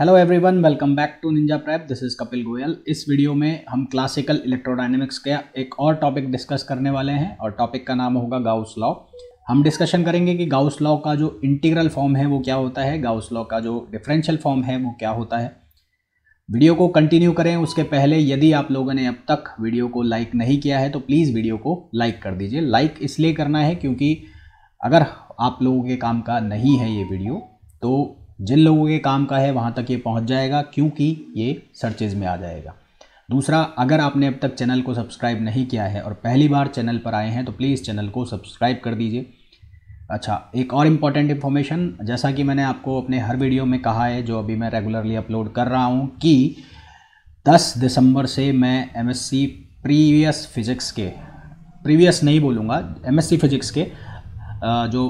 Hello everyone welcome back to Ninja Prep this is Kapil Goyal इस video में हम classical electrodynamics का एक और टॉपिक डिस्कस करने वाले हैं और टॉपिक का नाम होगा गाउस लॉ हम डिस्कशन करेंगे कि गाउस लॉ का जो इंटीग्रल फॉर्म है वो क्या होता है गाउस लॉ का जो डिफरेंशियल फॉर्म है वो क्या होता है वीडियो को कंटिन्यू करें उसके पहले यदि आप लोगों ने अब तक वीडियो को लाइक नहीं किया है तो प्लीज़ वीडियो को लाइक कर दीजिए लाइक इसलिए करना है क्योंकि अगर आप लोगों के काम का नहीं है ये वीडियो तो जिन लोगों के काम का है वहाँ तक ये पहुँच जाएगा क्योंकि ये सर्चेज में आ जाएगा दूसरा अगर आपने अब तक चैनल को सब्सक्राइब नहीं किया है और पहली बार चैनल पर आए हैं तो प्लीज़ चैनल को सब्सक्राइब कर दीजिए अच्छा एक और इम्पॉर्टेंट इन्फॉर्मेशन जैसा कि मैंने आपको अपने हर वीडियो में कहा है जो अभी मैं रेगुलरली अपलोड कर रहा हूँ कि 10 दिसंबर से मैं एम प्रीवियस फिज़िक्स के प्रीवियस नहीं बोलूँगा एम फिज़िक्स के जो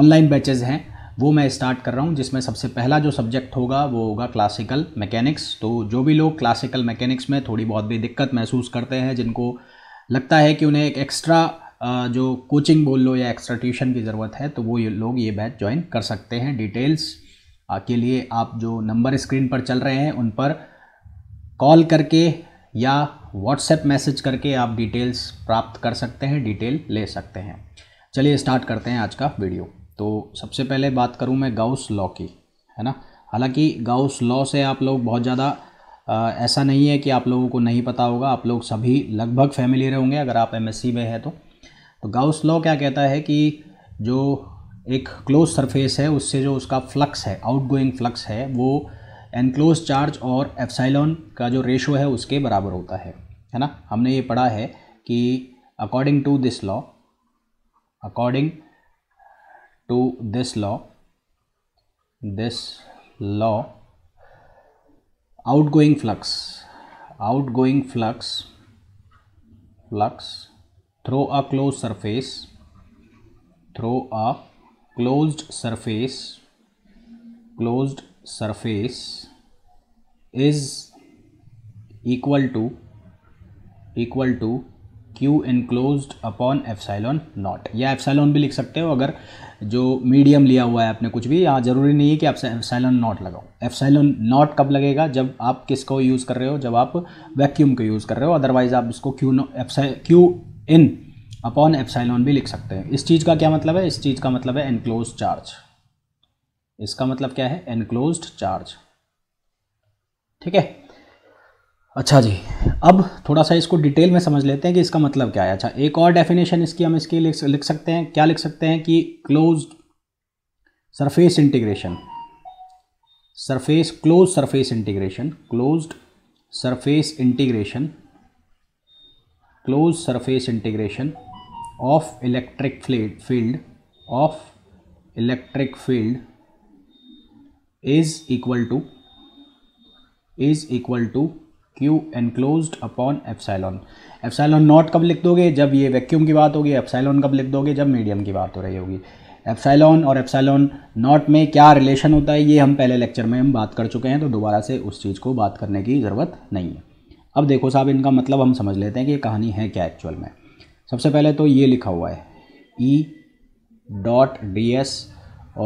ऑनलाइन बैचेज़ हैं वो मैं स्टार्ट कर रहा हूँ जिसमें सबसे पहला जो सब्जेक्ट होगा वो होगा क्लासिकल मैकेनिक्स तो जो भी लोग क्लासिकल मैकेनिक्स में थोड़ी बहुत भी दिक्कत महसूस करते हैं जिनको लगता है कि उन्हें एक एक्स्ट्रा जो कोचिंग बोल लो या एक्स्ट्रा ट्यूशन की ज़रूरत है तो वो ये लोग ये बैच ज्वाइन कर सकते हैं डिटेल्स के लिए आप जो नंबर स्क्रीन पर चल रहे हैं उन पर कॉल करके या व्हाट्सएप मैसेज करके आप डिटेल्स प्राप्त कर सकते हैं डिटेल ले सकते हैं चलिए स्टार्ट करते हैं आज का वीडियो तो सबसे पहले बात करूँ मैं गाउस लॉ की है ना हालांकि गाउस लॉ से आप लोग बहुत ज़्यादा ऐसा नहीं है कि आप लोगों को नहीं पता होगा आप लोग सभी लगभग फैमिली होंगे अगर आप एम में है तो तो गाउस लॉ क्या कहता है कि जो एक क्लोज सरफेस है उससे जो उसका फ्लक्स है आउटगोइंग फ्लक्स है वो एनक्लोज चार्ज और एफसाइलॉन का जो रेशो है उसके बराबर होता है है ना हमने ये पढ़ा है कि according to this law according to this law this law outgoing flux outgoing flux flux through a closed surface through a closed surface closed surface is equal to equal to Q enclosed upon epsilon not या epsilon भी लिख सकते हो अगर जो medium लिया हुआ है आपने कुछ भी यहाँ ज़रूरी नहीं है कि आप एफसाइलॉन नॉट लगाओ एफसाइलॉन नॉट कब लगेगा जब आप किसको यूज़ कर रहे हो जब आप वैक्यूम को यूज़ कर रहे हो अदरवाइज़ आप इसको Q no epsilon Q in upon epsilon भी लिख सकते हैं इस चीज़ का क्या मतलब है इस चीज़ का मतलब है एनक्लोज चार्ज इसका मतलब क्या है एनक्लोज चार्ज ठीक है अच्छा जी अब थोड़ा सा इसको डिटेल में समझ लेते हैं कि इसका मतलब क्या है अच्छा एक और डेफिनेशन इसकी हम इसके लिख, लिख सकते हैं क्या लिख सकते हैं कि close surface integration surface close surface integration close surface integration close surface integration of electric field of electric field is equal to is equal to Q enclosed upon epsilon epsilon not कब लिख दोगे जब ये vacuum की बात होगी epsilon कब लिख दोगे जब मीडियम की बात हो रही होगी एफसाइलॉन और एफसाइलॉन नॉट में क्या रिलेशन होता है ये हम पहले लेक्चर में हम बात कर चुके हैं तो दोबारा से उस चीज़ को बात करने की ज़रूरत नहीं है अब देखो साहब इनका मतलब हम समझ लेते हैं कि ये कहानी है क्या एक्चुअल में सबसे पहले तो ये लिखा हुआ है ई डॉट डी एस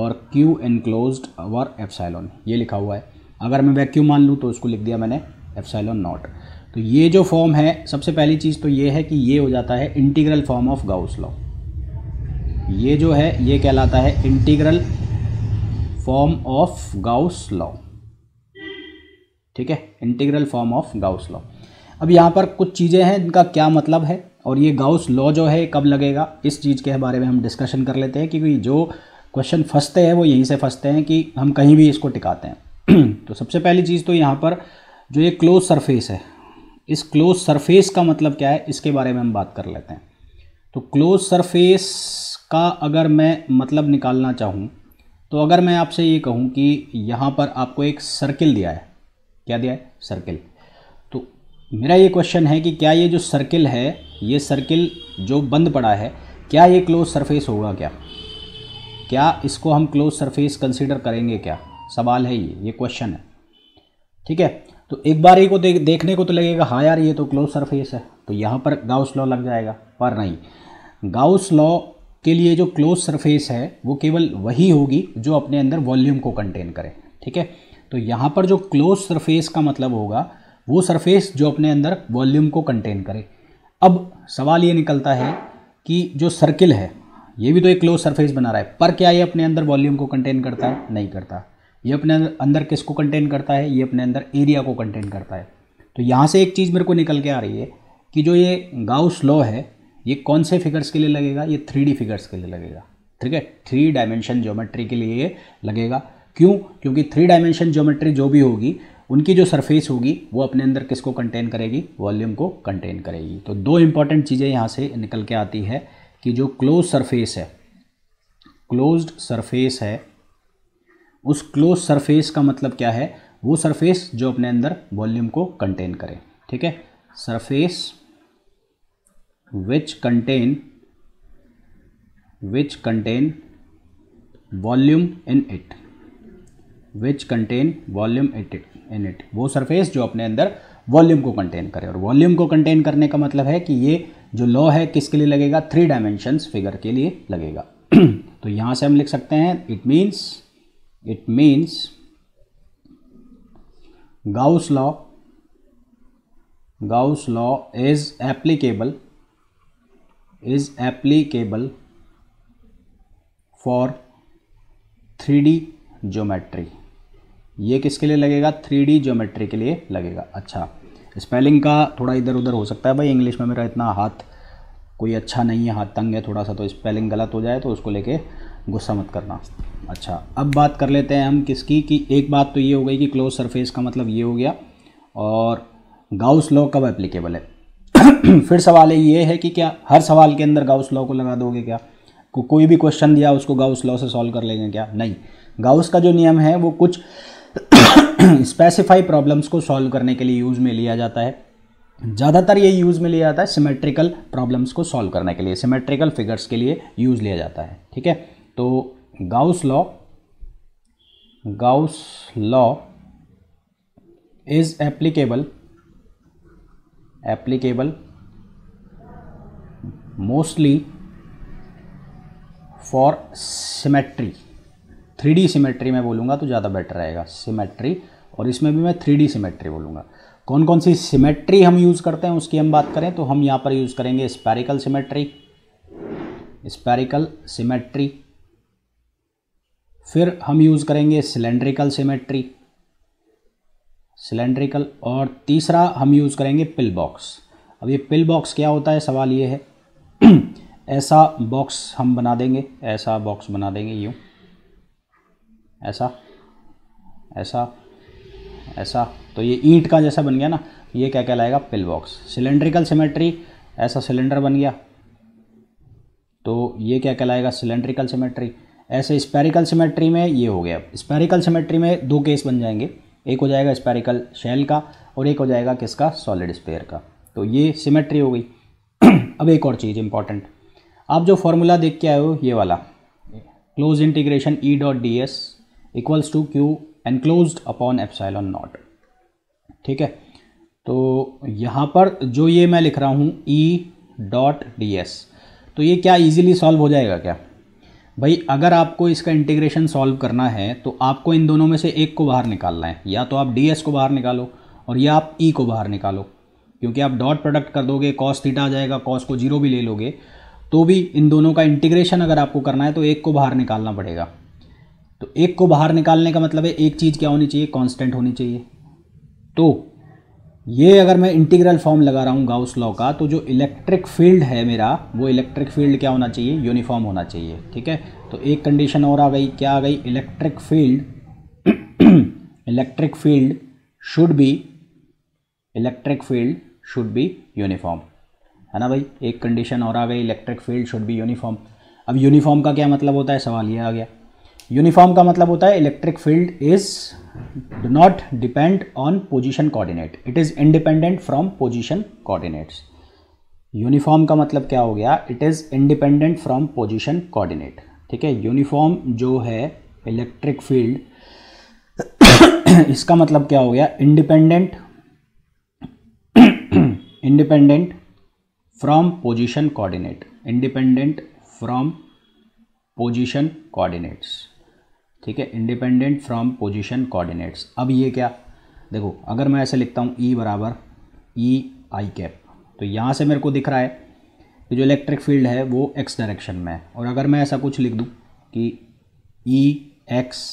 और क्यू एनक्लोज और एफसाइलॉन ये लिखा हुआ है अगर मैं वैक्यूम मान लूँ तो उसको लिख दिया मैंने एप्साइलॉन नॉट तो ये जो फॉर्म है सबसे पहली चीज़ तो ये है कि ये हो जाता है integral form of Gauss law ये जो है ये कहलाता है integral form of Gauss law ठीक है integral form of Gauss law अब यहाँ पर कुछ चीज़ें हैं इनका क्या मतलब है और ये गाउस लॉ जो है कब लगेगा इस चीज़ के बारे में हम डिस्कशन कर लेते हैं क्योंकि जो क्वेश्चन फंसते हैं वो यहीं से फंसते हैं कि हम कहीं भी इसको टिकाते हैं तो सबसे पहली चीज़ तो यहाँ पर जो ये क्लोज सरफेस है इस क्लोज सरफेस का मतलब क्या है इसके बारे में हम बात कर लेते हैं तो क्लोज सरफेस का अगर मैं मतलब निकालना चाहूँ तो अगर मैं आपसे ये कहूँ कि यहाँ पर आपको एक सर्किल दिया है क्या दिया है सर्किल तो मेरा ये क्वेश्चन है कि क्या ये जो सर्किल है ये सर्किल जो बंद पड़ा है क्या ये क्लोज सरफेस होगा क्या क्या इसको हम क्लोज सरफेस कंसीडर करेंगे क्या सवाल है ये ये क्वेश्चन है ठीक है तो एक बार ही को दे, देखने को तो लगेगा हाँ यार ये तो क्लोज सरफेस है तो यहाँ पर गाउस लॉ लग जाएगा पर नहीं गाउस लॉ के लिए जो क्लोज सरफेस है वो केवल वही होगी जो अपने अंदर वॉल्यूम को कंटेन करे ठीक है तो यहाँ पर जो क्लोज सरफेस का मतलब होगा वो सरफेस जो अपने अंदर वॉल्यूम को कंटेन करे अब सवाल ये निकलता है कि जो सर्किल है ये भी तो एक क्लोज सरफेस बना रहा है पर क्या ये अपने अंदर वॉल्यूम को कंटेन करता है नहीं करता ये अपने अंदर किसको कंटेन करता है ये अपने अंदर एरिया को कंटेन करता है तो यहाँ से एक चीज़ मेरे को निकल के आ रही है कि जो ये गाउस लॉ है ये कौन से फिगर्स के लिए लगेगा ये थ्री फिगर्स के लिए लगेगा ठीक है थ्री डायमेंशन ज्योमेट्री के लिए ये लगेगा क्यों क्योंकि थ्री डायमेंशन ज्योमेट्री जो भी होगी उनकी जो सरफेस होगी वो अपने अंदर किसको कंटेन करेगी वॉल्यूम को कंटेन करेगी तो दो इंपॉर्टेंट चीज़ें यहाँ से निकल के आती है कि जो क्लोज सरफेस है क्लोज्ड सरफेस है उस क्लोज सरफेस का मतलब क्या है वो सरफेस जो अपने अंदर वॉल्यूम को कंटेन करे ठीक है surface which contain which contain volume in it which contain volume it it in it वो सरफेस जो अपने अंदर वॉल्यूम को कंटेन करे और वॉल्यूम को कंटेन करने का मतलब है कि ये जो लॉ है किसके लिए लगेगा थ्री डायमेंशंस फिगर के लिए लगेगा तो यहां से हम लिख सकते हैं it means it means Gauss law Gauss law is applicable is applicable for 3D geometry ये किसके लिए लगेगा 3D ज्योमेट्री के लिए लगेगा अच्छा स्पेलिंग का थोड़ा इधर उधर हो सकता है भाई इंग्लिश में मेरा इतना हाथ कोई अच्छा नहीं है हाथ तंग है थोड़ा सा तो स्पेलिंग गलत हो जाए तो उसको लेके गुस्सा मत करना अच्छा अब बात कर लेते हैं हम किसकी कि एक बात तो ये हो गई कि क्लोज सरफेस का मतलब ये हो गया और गाउस लॉ कब एप्लीकेबल है फिर सवाल ये है कि क्या हर सवाल के अंदर गाउस लॉ को लगा दोगे क्या को, कोई भी क्वेश्चन दिया उसको गाउस लॉ से सॉल्व कर लेंगे क्या नहीं गाउस का जो नियम है वो कुछ स्पेसिफाई प्रॉब्लम्स को सॉल्व करने के लिए यूज़ में लिया जाता है ज़्यादातर ये यूज़ में लिया जाता है सिमेट्रिकल प्रॉब्लम्स को सॉल्व करने के लिए सिमेट्रिकल फिगर्स के लिए यूज़ लिया जाता है ठीक है तो Gauss law Gauss law is applicable applicable mostly for symmetry three D symmetry मैं बोलूँगा तो ज़्यादा बेटर रहेगा सिमेट्री और इसमें भी मैं थ्री डी सिमेट्री बोलूँगा कौन कौन सी सिमेट्री हम यूज़ करते हैं उसकी हम बात करें तो हम यहाँ पर यूज़ करेंगे स्पेरिकल सिमेट्री स्पेरिकल सिमेट्री फिर हम यूज़ करेंगे सिलेंड्रिकल सिमेट्री सिलेंड्रिकल और तीसरा हम यूज़ करेंगे पिल बॉक्स अब ये पिल बॉक्स क्या होता है सवाल ये है ऐसा बॉक्स हम बना देंगे ऐसा बॉक्स बना देंगे यूँ ऐसा ऐसा ऐसा तो ये ईंट का जैसा बन गया ना ये क्या कहलाएगा पिल बॉक्स सिलेंड्रिकल सिमेट्री ऐसा सिलेंडर बन गया तो ये क्या कहलाएगा सिलेंड्रिकल सिमेट्री ऐसे स्पेरिकल सिमेट्री में ये हो गया स्पेरिकल सिमेट्री में दो केस बन जाएंगे एक हो जाएगा स्पेरिकल शेल का और एक हो जाएगा किसका सॉलिड स्पेयर का तो ये सिमेट्री हो गई अब एक और चीज़ इंपॉर्टेंट आप जो फॉर्मूला देख के आए हो ये वाला close integration E dot D S equals to Q enclose upon on naught ठीक है तो यहाँ पर जो ये मैं लिख रहा हूँ ई डॉट डी एस तो ये क्या इजीली सॉल्व हो जाएगा क्या भाई अगर आपको इसका इंटीग्रेशन सॉल्व करना है तो आपको इन दोनों में से एक को बाहर निकालना है या तो आप डी को बाहर निकालो और या आप ई e को बाहर निकालो क्योंकि आप डॉट प्रोडक्ट कर दोगे कॉस थीटा आ जाएगा कॉस को जीरो भी ले लोगे तो भी इन दोनों का इंटीग्रेशन अगर आपको करना है तो एक को बाहर निकालना पड़ेगा तो एक को बाहर निकालने का मतलब है एक चीज़ क्या होनी चाहिए कांस्टेंट होनी चाहिए तो ये अगर मैं इंटीग्रल फॉर्म लगा रहा हूँ गाउस लॉ का तो जो इलेक्ट्रिक फील्ड है मेरा वो इलेक्ट्रिक फील्ड क्या होना चाहिए यूनिफॉर्म होना चाहिए ठीक है तो एक कंडीशन और आ गई क्या आ गई electric field electric field should be electric field should be uniform है ना भाई एक कंडीशन और आ गई electric field should be uniform अब यूनिफॉर्म का क्या मतलब होता है सवाल ये आ गया यूनिफॉर्म का मतलब होता है electric field is do not depend on position coordinate it is independent from position coordinates uniform का मतलब क्या हो गया it is independent from position coordinate ठीक है यूनिफॉर्म जो है इलेक्ट्रिक फील्ड इसका मतलब क्या हो गया independent independent from position coordinate independent from position coordinates ठीक है इंडिपेंडेंट फ्रॉम पोजिशन कॉर्डिनेट्स अब ये क्या देखो अगर मैं ऐसे लिखता हूँ ई e बराबर ई आई कैप तो यहाँ से मेरे को दिख रहा है कि जो इलेक्ट्रिक फील्ड है वो एक्स डायरेक्शन में है और अगर मैं ऐसा कुछ लिख दूँ कि ई एक्स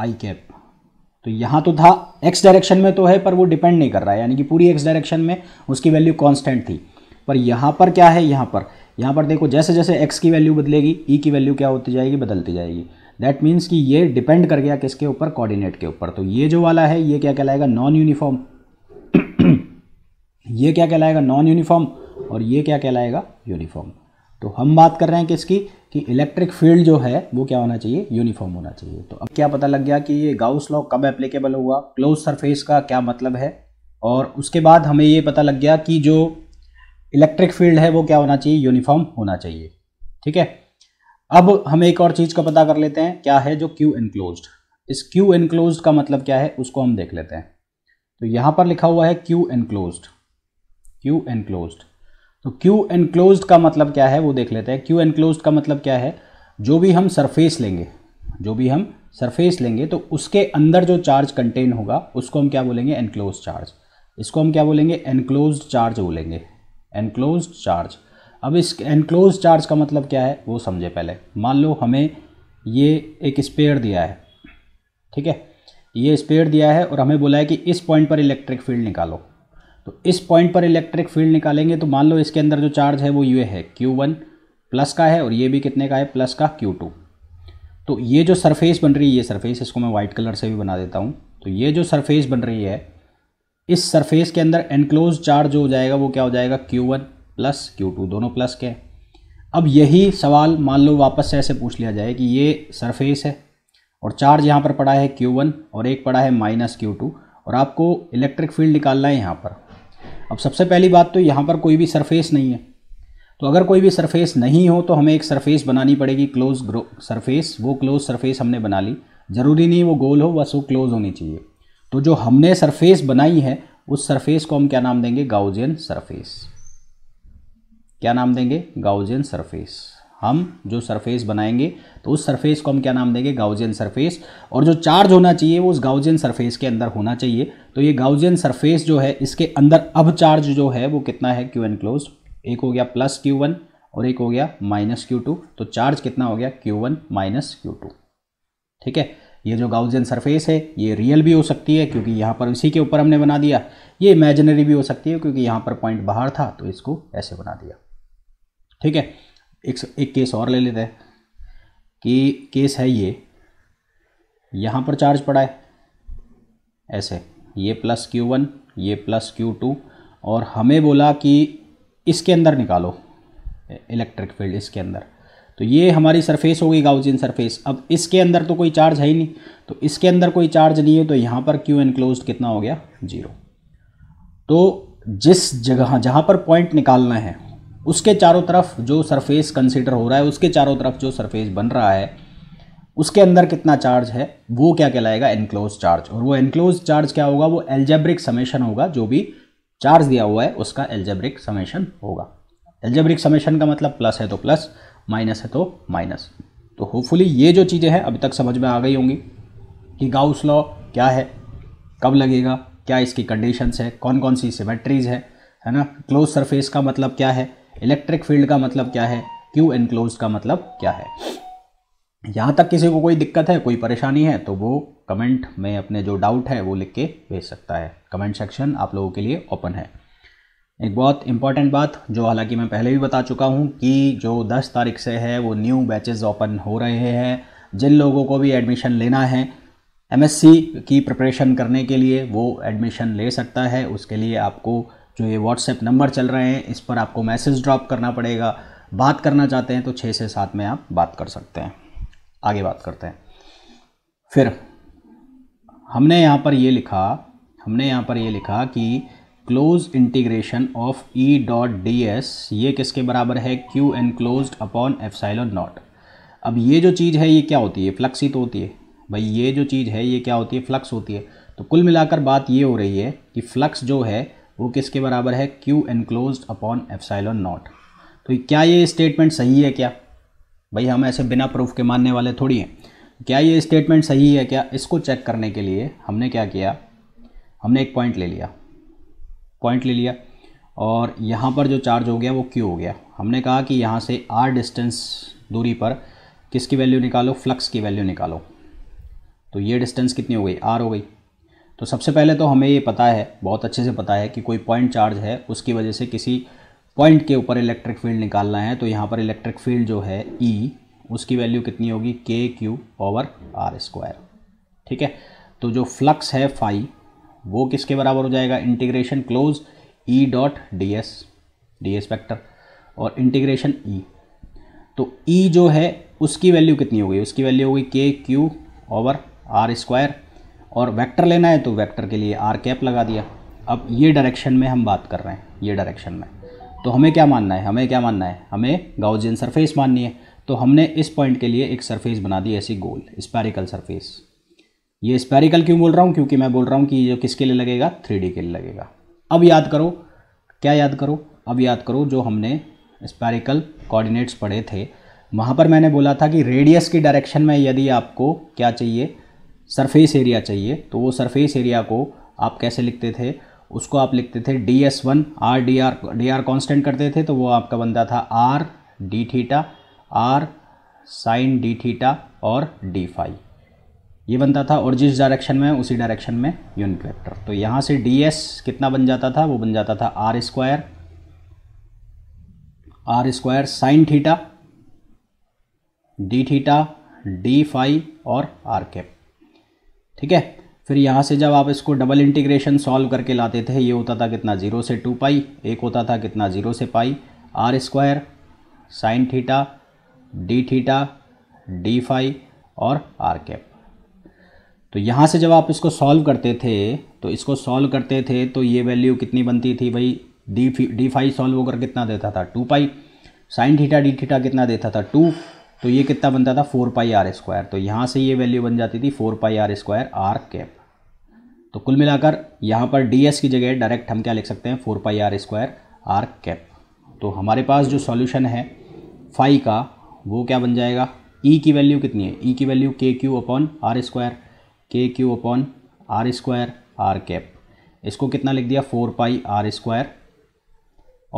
आई कैप तो यहाँ तो था एक्स डायरेक्शन में तो है पर वो डिपेंड नहीं कर रहा है यानी कि पूरी एक्स डायरेक्शन में उसकी वैल्यू कांस्टेंट थी पर यहाँ पर क्या है यहाँ पर यहाँ पर देखो जैसे जैसे एक्स की वैल्यू बदलेगी ई e की वैल्यू क्या होती जाएगी बदलती जाएगी दैट मीन्स कि ये डिपेंड कर गया किसके ऊपर कोऑर्डिनेट के ऊपर तो ये जो वाला है ये क्या कहलाएगा नॉन यूनिफॉर्म ये क्या कहलाएगा नॉन यूनिफॉर्म और ये क्या कहलाएगा यूनिफॉर्म तो हम बात कर रहे हैं किसकी कि इलेक्ट्रिक फील्ड जो है वो क्या होना चाहिए यूनिफॉर्म होना चाहिए तो अब क्या पता लग गया कि ये गाउस लॉ कब एप्लीकेबल हुआ क्लोज सरफेस का क्या मतलब है और उसके बाद हमें ये पता लग गया कि जो इलेक्ट्रिक फील्ड है वो क्या होना चाहिए यूनिफॉर्म होना चाहिए ठीक है अब हम एक और चीज़ का पता कर लेते हैं क्या है जो क्यू एनक्लोज इस क्यू एनक्लोज का मतलब क्या है उसको हम देख लेते हैं तो यहां पर लिखा हुआ है क्यू एनक्लोज क्यू एनक्लोज तो क्यू एनक्लोज का मतलब क्या है वो देख लेते हैं क्यू एनक्लोज का मतलब क्या है जो भी हम सरफेस लेंगे जो भी हम सरफेस लेंगे तो उसके अंदर जो चार्ज कंटेन होगा उसको हम क्या बोलेंगे एनक्लोज चार्ज इसको हम क्या बोलेंगे एनक्लोज चार्ज बोलेंगे एनक्लोज चार्ज अब इस एनक्लोज चार्ज का मतलब क्या है वो समझे पहले मान लो हमें ये एक स्पेयर दिया है ठीक है ये स्पेयर दिया है और हमें बोला है कि इस पॉइंट पर इलेक्ट्रिक फील्ड निकालो तो इस पॉइंट पर इलेक्ट्रिक फील्ड निकालेंगे तो मान लो इसके अंदर जो चार्ज है वो ये है क्यू वन प्लस का है और ये भी कितने का है प्लस का क्यू टू तो ये जो सरफेस बन रही है ये सरफेस इसको मैं वाइट कलर से भी बना देता हूँ तो ये जो सरफेस बन रही है इस सरफेस के अंदर एनक्लोज चार्ज जो हो जाएगा वो क्या हो जाएगा Q one plus Q two दोनों प्लस के हैं अब यही सवाल मान लो वापस से ऐसे पूछ लिया जाए कि ये सरफेस है और चार्ज यहाँ पर पड़ा है क्यू वन और एक पड़ा है माइनस क्यू टू और आपको इलेक्ट्रिक फील्ड निकालना है यहाँ पर अब सबसे पहली बात तो यहाँ पर कोई भी सरफेस नहीं है तो अगर कोई भी सरफेस नहीं हो तो हमें एक सरफेस बनानी पड़ेगी क्लोज ग्रो सरफेस वो क्लोज सरफेस हमने बना ली ज़रूरी नहीं वो गोल हो बस वो क्लोज होनी चाहिए तो जो हमने सरफेस बनाई है उस सरफेस को हम क्या नाम देंगे गाउजियन सरफेस क्या नाम देंगे गाउजियन सरफेस हम जो सरफेस बनाएंगे तो उस सरफेस को हम क्या नाम देंगे गाउजियन सरफेस और जो चार्ज होना चाहिए वो उस गाउजियन सरफेस के अंदर होना चाहिए तो ये गाउजियन सरफेस जो है इसके अंदर अब चार्ज जो है वो कितना है क्यू एन क्लोज एक हो गया प्लस क्यू वन और एक हो गया माइनस क्यू टू तो चार्ज कितना हो गया Q one minus Q two ठीक है ये जो गाउजियन सरफेस है ये रियल भी हो सकती है क्योंकि यहाँ पर इसी के ऊपर हमने बना दिया ये इमेजिनरी भी हो सकती है क्योंकि यहाँ पर पॉइंट बाहर था तो इसको ऐसे बना दिया ठीक है एक एक केस और ले लेते हैं कि केस है ये यहाँ पर चार्ज पड़ा है ऐसे ये प्लस क्यू वन ये प्लस क्यू टू और हमें बोला कि इसके अंदर निकालो इलेक्ट्रिक फील्ड इसके अंदर तो ये हमारी सरफेस होगी गाउजिन सरफेस अब इसके अंदर तो कोई चार्ज है ही नहीं तो इसके अंदर कोई चार्ज नहीं है तो यहाँ पर क्यू एनक्लोज कितना हो गया जीरो तो जिस जगह जहाँ पर पॉइंट निकालना है उसके चारों तरफ जो सरफेस कंसिडर हो रहा है उसके चारों तरफ जो सरफेस बन रहा है उसके अंदर कितना चार्ज है वो क्या कहलाएगा एनक्लोज चार्ज और वो एनक्लोज चार्ज क्या होगा वो एल्जेब्रिक समेशन होगा जो भी चार्ज दिया हुआ है उसका एल्जेब्रिक समेशन होगा एल्जेब्रिक समेशन का मतलब प्लस है तो प्लस माइनस है तो माइनस तो होपफुली ये जो चीज़ें हैं अभी तक समझ में आ गई होंगी कि गाउस लॉ क्या है कब लगेगा क्या इसकी कंडीशंस है कौन कौन सी सिमेट्रीज है है ना क्लोज सरफेस का मतलब क्या है इलेक्ट्रिक फील्ड का मतलब क्या है क्यू एनक्लोज का मतलब क्या है यहाँ तक किसी को कोई दिक्कत है कोई परेशानी है तो वो कमेंट में अपने जो डाउट है वो लिख के भेज सकता है कमेंट सेक्शन आप लोगों के लिए ओपन है एक बहुत इंपॉर्टेंट बात जो हालांकि मैं पहले भी बता चुका हूँ कि जो 10 तारीख से है वो न्यू बैचेस ओपन हो रहे हैं जिन लोगों को भी एडमिशन लेना है एमएससी की प्रिपरेशन करने के लिए वो एडमिशन ले सकता है उसके लिए आपको जो ये व्हाट्सएप नंबर चल रहे हैं इस पर आपको मैसेज ड्रॉप करना पड़ेगा बात करना चाहते हैं तो छः से सात में आप बात कर सकते हैं आगे बात करते हैं फिर हमने यहाँ पर ये लिखा हमने यहाँ पर ये लिखा कि close integration of E dot D S ये किसके बराबर है Q enclose upon epsilon naught अब ये जो चीज़ है ये क्या होती है फ्लक्स ही तो होती है भाई ये जो चीज़ है ये क्या होती है फ्लक्स होती है तो कुल मिलाकर बात ये हो रही है कि फ्लक्स जो है वो किसके बराबर है Q enclose upon epsilon naught तो क्या ये स्टेटमेंट सही है क्या भाई हम ऐसे बिना प्रूफ के मानने वाले थोड़ी हैं क्या ये स्टेटमेंट सही है क्या इसको चेक करने के लिए हमने क्या किया हमने एक पॉइंट ले लिया पॉइंट ले लिया और यहाँ पर जो चार्ज हो गया वो क्यू हो गया हमने कहा कि यहाँ से आर डिस्टेंस दूरी पर किसकी वैल्यू निकालो फ्लक्स की वैल्यू निकालो तो ये डिस्टेंस कितनी हो गई आर हो गई तो सबसे पहले तो हमें ये पता है बहुत अच्छे से पता है कि कोई पॉइंट चार्ज है उसकी वजह से किसी पॉइंट के ऊपर इलेक्ट्रिक फील्ड निकालना है तो यहाँ पर इलेक्ट्रिक फील्ड जो है ई e, उसकी वैल्यू कितनी होगी K Q power are square ठीक है तो जो फ्लक्स है फाई वो किसके बराबर हो जाएगा integration close E dot D S D S vector और इंटीग्रेशन ई e. तो ई e जो है उसकी वैल्यू कितनी होगी उसकी वैल्यू होगी K Q over R square और वेक्टर लेना है तो वेक्टर के लिए आर कैप लगा दिया अब ये डायरेक्शन में हम बात कर रहे हैं ये डायरेक्शन में तो हमें क्या मानना है हमें क्या मानना है हमें गाउजियन सरफेस माननी है तो हमने इस पॉइंट के लिए एक सरफेस बना दी ऐसी गोल स्पैरिकल सरफेस ये स्पेरिकल क्यों बोल रहा हूँ क्योंकि मैं बोल रहा हूँ कि ये किसके लिए लगेगा थ्री के लिए लगेगा अब याद करो क्या याद करो अब याद करो जो हमने स्पैरिकल कोऑर्डिनेट्स पढ़े थे वहाँ पर मैंने बोला था कि रेडियस की डायरेक्शन में यदि आपको क्या चाहिए सरफेस एरिया चाहिए तो वो सरफेस एरिया को आप कैसे लिखते थे उसको आप लिखते थे D S one R D R D R constant करते थे तो वो आपका बनता था R D theta R sine D theta और डी फाइव ये बनता था और जिस डायरेक्शन में उसी डायरेक्शन में यूनिट वेक्टर तो यहाँ से डी एस कितना बन जाता था वो बन जाता था R square R square sine theta D theta D five और आर कैप ठीक है फिर यहाँ से जब आप इसको डबल इंटीग्रेशन सॉल्व करके लाते थे ये होता था कितना जीरो से टू पाई एक होता था कितना जीरो से pi R square sine theta D theta D phi और आर कैप तो यहाँ से जब आप इसको सॉल्व करते थे तो इसको सॉल्व करते थे तो ये वैल्यू कितनी बनती थी भाई डी डी फाई सॉल्व होकर कितना देता था two pi sine theta D theta कितना देता था टू तो ये कितना बनता था फोर पाई आर स्क्वायर तो यहाँ से ये वैल्यू बन जाती थी four pi R square R cap तो कुल मिलाकर यहाँ पर डी एस की जगह डायरेक्ट हम क्या लिख सकते हैं four pi R square R cap तो हमारे पास जो सॉल्यूशन है फाई का वो क्या बन जाएगा ई e की वैल्यू कितनी है ई e की value K Q upon R square K Q upon R square R cap इसको कितना लिख दिया फोर पाई आर स्क्वायर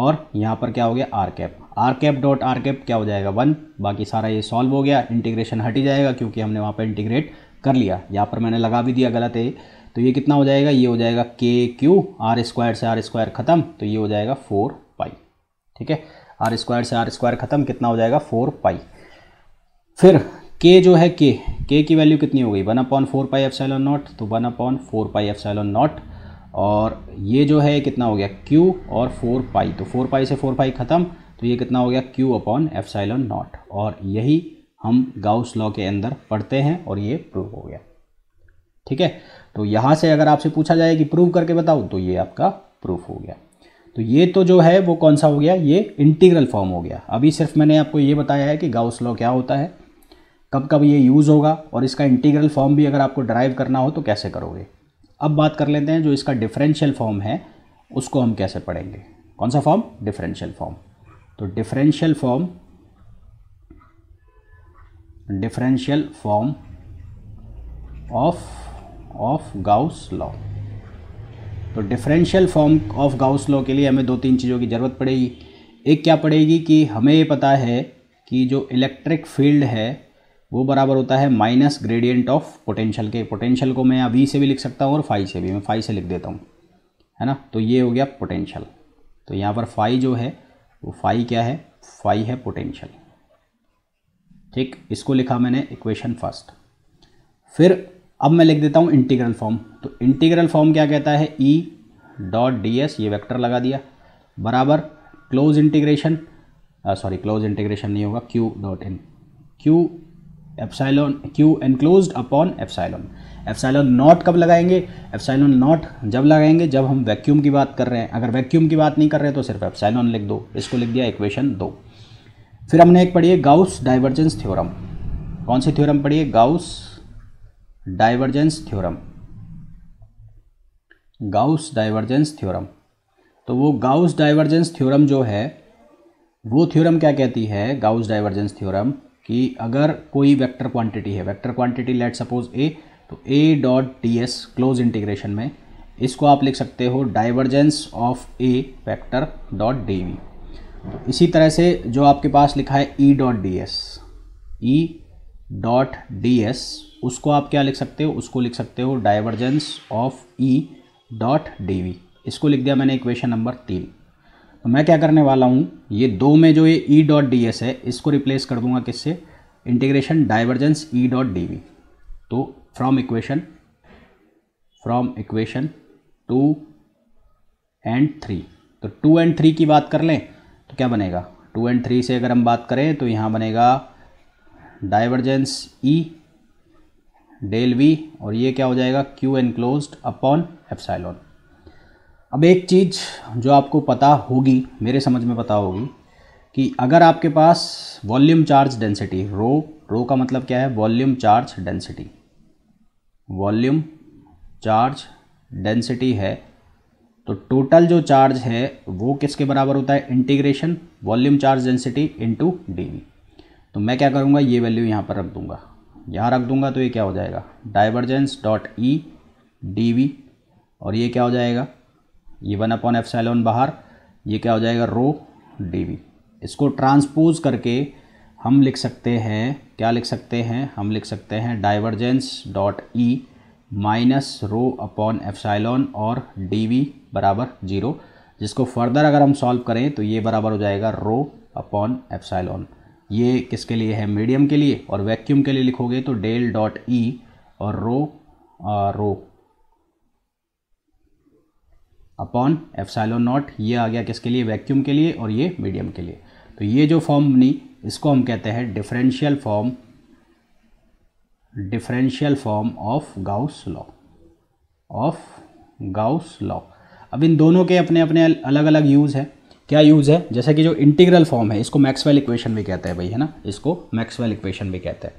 और यहाँ पर क्या हो गया R cap R cap dot R cap क्या हो जाएगा वन बाकी सारा ये सॉल्व हो गया इंटीग्रेशन हट ही जाएगा क्योंकि हमने वहाँ पर इंटीग्रेट कर लिया यहाँ पर मैंने लगा भी दिया गलत है तो ये कितना हो जाएगा ये हो जाएगा के क्यू आर स्क्वायर से आर स्क्वायर ख़त्म तो ये हो जाएगा फोर पाई ठीक है आर स्क्वायर से आर स्क्वायर ख़त्म कितना हो जाएगा फोर पाई फिर के जो है के के की वैल्यू कितनी हो गई one upon four pi F naught तो one upon four pi F naught और ये जो है कितना हो गया क्यू और फोर पाई तो फोर पाई से फोर पाई ख़त्म तो ये कितना हो गया Q upon epsilon naught और यही हम गाउस लॉ के अंदर पढ़ते हैं और ये प्रूव हो गया ठीक है तो यहाँ से अगर आपसे पूछा जाए कि प्रूव करके बताओ तो ये आपका प्रूफ हो गया तो ये तो जो है वो कौन सा हो गया ये इंटीग्रल फॉर्म हो गया अभी सिर्फ मैंने आपको ये बताया है कि गाउस लॉ क्या होता है कब कब ये यूज़ होगा और इसका इंटीग्रल फॉर्म भी अगर आपको ड्राइव करना हो तो कैसे करोगे अब बात कर लेते हैं जो इसका डिफरेंशियल फॉर्म है उसको हम कैसे पढ़ेंगे कौन सा फॉर्म डिफरेंशियल फॉर्म तो differential form differential form of of Gauss law तो differential form of Gauss law के लिए हमें दो तीन चीज़ों की ज़रूरत पड़ेगी एक क्या पड़ेगी कि हमें ये पता है कि जो इलेक्ट्रिक फील्ड है वो बराबर होता है माइनस ग्रेडियंट ऑफ पोटेंशियल के पोटेंशियल को मैं यहाँ वी e से भी लिख सकता हूँ और फाइव से भी मैं फाइव से लिख देता हूँ है ना तो ये हो गया पोटेंशियल तो यहाँ पर फाइव जो है वो फाई क्या है फाई है पोटेंशियल ठीक इसको लिखा मैंने इक्वेशन फर्स्ट फिर अब मैं लिख देता हूँ इंटीग्रल फॉर्म तो इंटीग्रल फॉर्म क्या कहता है ई डॉट डी एस ये वेक्टर लगा दिया बराबर close integration sorry close integration नहीं होगा Q dot in Q epsilon Q enclose upon epsilon epsilon naught कब लगाएंगे एप्साइलॉन नॉट जब लगाएंगे जब हम वैक्यूम की बात कर रहे हैं अगर वैक्यूम की बात नहीं कर रहे तो सिर्फ एफसाइलॉन लिख दो इसको लिख दिया इक्वेशन दो फिर हमने एक पढ़ी है गाउस डाइवर्जेंस थ्योरम कौन सी थ्योरम पढ़ी है Gauss divergence theorem Gauss divergence theorem तो वो गाउस डाइवर्जेंस थ्योरम जो है वो थ्योरम क्या कहती है गाउस डाइवर्जेंस थ्योरम कि अगर कोई वेक्टर क्वांटिटी है vector quantity let suppose A तो A dot D S close integration में इसको आप लिख सकते हो divergence of A factor dot D V तो इसी तरह से जो आपके पास लिखा है E dot D S E dot D S उसको आप क्या लिख सकते हो उसको लिख सकते हो divergence of E dot D V इसको लिख दिया मैंने इक्वेशन नंबर तीन तो मैं क्या करने वाला हूँ ये दो में जो ये ई डॉट डी एस है इसको रिप्लेस कर दूंगा किससे integration divergence E dot D V तो from equation from equation two and three तो टू एंड थ्री की बात कर लें तो क्या बनेगा टू एंड थ्री से अगर हम बात करें तो यहाँ बनेगा डाइवर्जेंस ई डेल वी और ये क्या हो जाएगा क्यू एनक्लोज अपॉन एप्साइलॉन अब एक चीज़ जो आपको पता होगी मेरे समझ में पता होगी कि अगर आपके पास volume charge density rho rho का मतलब क्या है volume charge density volume charge density है तो टोटल जो चार्ज है वो किसके बराबर होता है integration volume charge density into D तो मैं क्या करूँगा ये वैल्यू यहाँ पर रख दूँगा यहाँ रख दूँगा तो ये क्या हो जाएगा divergence dot E D V और ये क्या हो जाएगा ये वन अपॉन एफ बाहर ये क्या हो जाएगा रो डी वी इसको ट्रांसपोज करके हम लिख सकते हैं क्या लिख सकते हैं हम लिख सकते हैं divergence dot E minus rho upon epsilon और डी वी बराबर जीरो जिसको फर्दर अगर हम सॉल्व करें तो ये बराबर हो जाएगा रो अपॉन एफसाइलॉन ये किसके लिए है मीडियम के लिए और वैक्यूम के लिए लिखोगे तो डेल डॉट ई और रो आ, रो अपॉन एफसाइलॉन नॉट ये आ गया किसके लिए वैक्यूम के लिए और ये मीडियम के लिए तो ये जो फॉर्म बनी इसको हम कहते हैं differential form differential form of Gauss law of Gauss law अब इन दोनों के अपने अपने अलग अलग यूज़ है क्या यूज़ है जैसे कि जो इंटीग्रल फॉर्म है इसको मैक्सवेल इक्वेशन भी कहते हैं भाई है ना इसको मैक्सवेल इक्वेशन भी कहते हैं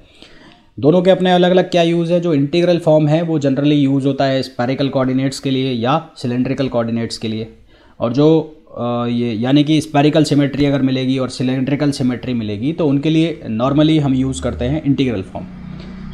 दोनों के अपने अलग अलग क्या यूज़ है जो इंटीग्रल फॉर्म है वो जनरली यूज़ होता है स्पेरिकल कोऑर्डिनेट्स के लिए या सिलेंड्रिकल कोऑर्डिनेट्स के लिए और जो ये यानी कि स्पेरिकल सिमेट्री अगर मिलेगी और सिलेंड्रिकल सिमेट्री मिलेगी तो उनके लिए नॉर्मली हम यूज़ करते हैं इंटीग्रल फॉर्म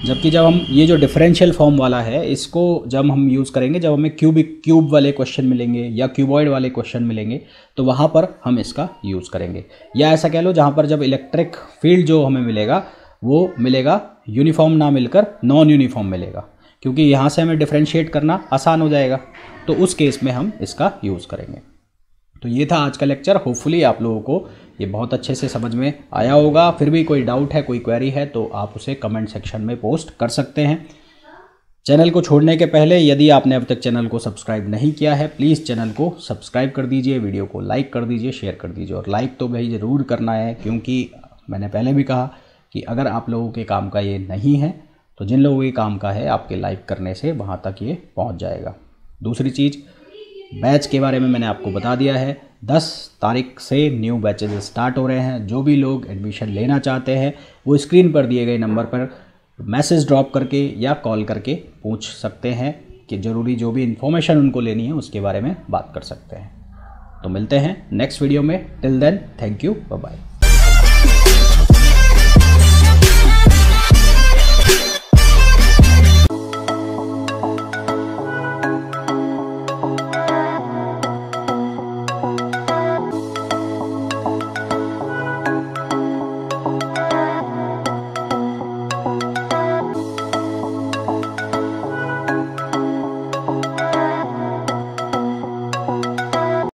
जबकि जब हम ये जो डिफरेंशियल फॉर्म वाला है इसको जब हम यूज़ करेंगे जब हमें क्यूबिक क्यूब वाले क्वेश्चन मिलेंगे या क्यूबॉइड वाले क्वेश्चन मिलेंगे तो वहाँ पर हम इसका यूज़ करेंगे या ऐसा कह लो जहाँ पर जब इलेक्ट्रिक फील्ड जो हमें मिलेगा वो मिलेगा यूनिफॉर्म ना मिलकर नॉन यूनिफॉर्म मिलेगा क्योंकि यहाँ से हमें डिफ्रेंशिएट करना आसान हो जाएगा तो उस केस में हम इसका यूज़ करेंगे तो ये था आज का लेक्चर होपफुली आप लोगों को ये बहुत अच्छे से समझ में आया होगा फिर भी कोई डाउट है कोई क्वेरी है तो आप उसे कमेंट सेक्शन में पोस्ट कर सकते हैं चैनल को छोड़ने के पहले यदि आपने अब तक चैनल को सब्सक्राइब नहीं किया है प्लीज़ चैनल को सब्सक्राइब कर दीजिए वीडियो को लाइक कर दीजिए शेयर कर दीजिए और लाइक तो भाई ज़रूर करना है क्योंकि मैंने पहले भी कहा कि अगर आप लोगों के काम का ये नहीं है तो जिन लोगों के काम का है आपके लाइक करने से वहाँ तक ये पहुँच जाएगा दूसरी चीज़ बैच के बारे में मैंने आपको बता दिया है 10 तारीख से न्यू बैचेज स्टार्ट हो रहे हैं जो भी लोग एडमिशन लेना चाहते हैं वो स्क्रीन पर दिए गए नंबर पर मैसेज ड्रॉप करके या कॉल करके पूछ सकते हैं कि ज़रूरी जो भी इन्फॉर्मेशन उनको लेनी है उसके बारे में बात कर सकते हैं तो मिलते हैं नेक्स्ट वीडियो में till then thank you bye